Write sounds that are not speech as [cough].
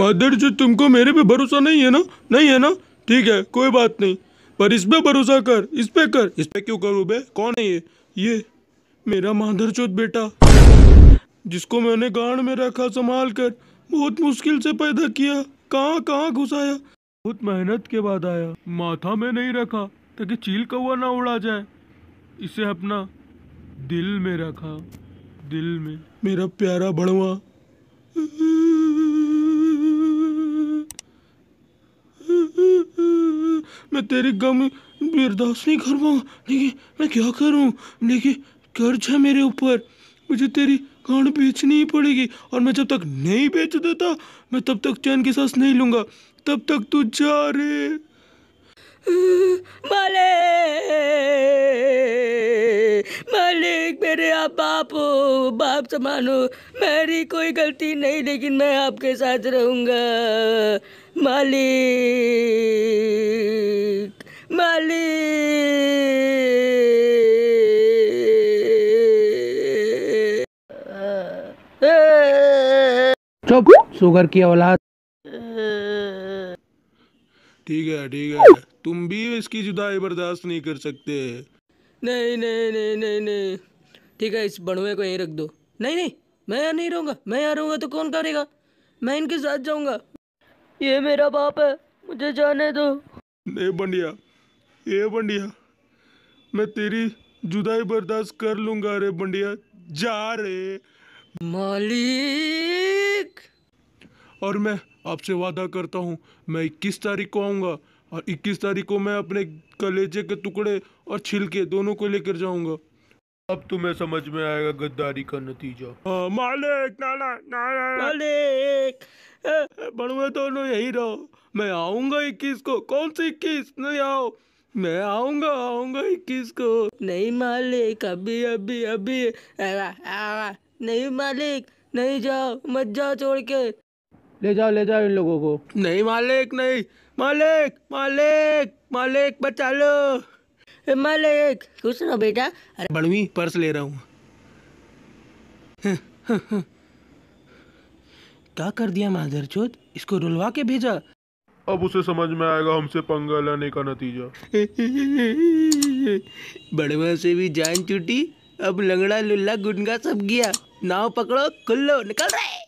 माधर जी तुमको मेरे पे भरोसा नहीं है ना नहीं है ना ठीक है कोई बात नहीं पर इस पे भरोसा कर इस पे कर इस पे क्यों करूँ बे कौन है ये ये मेरा माधर बेटा जिसको मैंने गांड में रखा संभाल कर बहुत मुश्किल से पैदा किया कहाँ कहाँ घुसाया बहुत मेहनत के बाद आया माथा में नहीं रखा ताकि चील कौआ ना उड़ा जाए इसे अपना दिल में रखा दिल में मेरा प्यारा बड़वा मैं तेरे गम बर्दाश्त नहीं कर पाऊँगा लेकिन मैं क्या करूँ लेकिन कर्ज है मेरे ऊपर मुझे तेरी गांड बेचनी ही पड़ेगी और मैं जब तक नहीं बेच देता मैं तब तक चैन की सांस नहीं लूंगा तब तक तू जा रे मालिक मालिक मेरे आप बाप हो बाप समानो मेरी कोई गलती नहीं लेकिन मैं आपके साथ रहूंगा मालिक चुप सुगर की औलाद ठीक है ठीक है तुम भी इसकी जुदाई बर्दाश्त नहीं कर सकते नहीं नहीं नहीं नहीं नहीं ठीक है इस बड़ुए को यहीं रख दो नहीं नहीं मैं यहाँ नहीं रहूँगा मैं यहाँ रहूँगा तो कौन करेगा मैं इनके साथ जाऊँगा ये मेरा बाप है मुझे जाने दो नहीं बंडिया ये बंडिया मैं तेरी जुदाई बर्दाश्त कर लूंगा रे बंडिया जा रे मालिक और मैं आपसे वादा करता हूँ मैं इक्कीस तारीख को आऊँगा और इक्कीस तारीख को मैं अपने कलेजे के टुकड़े और छिलके दोनों को लेकर जाऊँगा अब तुम्हें समझ में आएगा गद्दारी का नतीजा हाँ मालिक नाना नाना मालिक बड़ुए दोनों यही रहो मैं आऊँगा इक्कीस को कौन सी इक्कीस नहीं आओ मैं आऊंगा आऊंगा इक्कीस को नहीं मालिक अभी अभी अभी नहीं मालिक नहीं जाओ मत जाओ छोड़ के ले जाओ ले जाओ इन लोगों को नहीं मालिक नहीं मालिक मालिक मालिक बचा लो मालिक कुछ ना बेटा अरे बड़वी पर्स ले रहा हूँ [laughs] क्या कर दिया माधर चोत इसको रुलवा के भेजा अब उसे समझ में आएगा हमसे पंगा लेने का नतीजा [laughs] बड़वा से भी जान चुटी अब लंगड़ा लुल्ला गुनगा सब गया नाव पकड़ो खुल्लो निकल रहे